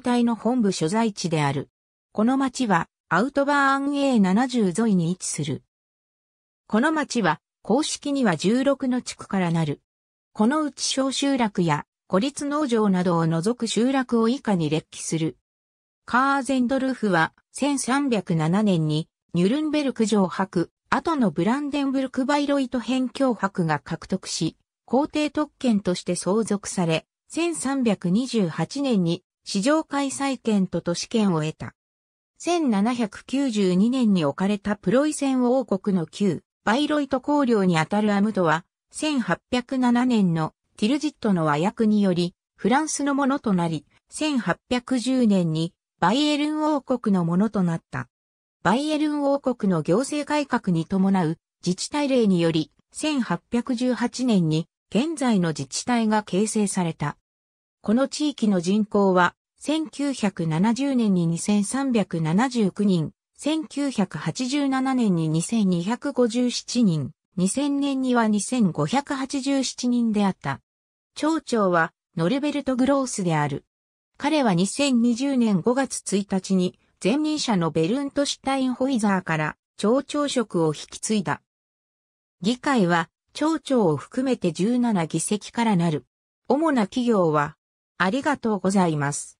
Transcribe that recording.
隊の本部所在地である。この町はアウトバーン A70 沿いに位置する。この町は公式には16の地区からなる。このうち小集落や孤立農場などを除く集落を以下に列記する。カーゼンドルフは1307年にニュルンベルク城博、後のブランデンブルクバイロイト辺境博が獲得し、皇帝特権として相続され、1328年に市場開催権と都市権を得た。1792年に置かれたプロイセン王国の旧バイロイト公領にあたるアムドは、1807年のティルジットの和訳により、フランスのものとなり、1810年にバイエルン王国のものとなった。バイエルン王国の行政改革に伴う自治体令により、1818年に現在の自治体が形成された。この地域の人口は、1970年に2379人、1987年に2257人、2000年には2587人であった。町長は、ノルベルト・グロースである。彼は2020年5月1日に、前任者のベルント・シュタインホイザーから、町長職を引き継いだ。議会は、町長を含めて17議席からなる。主な企業は、ありがとうございます。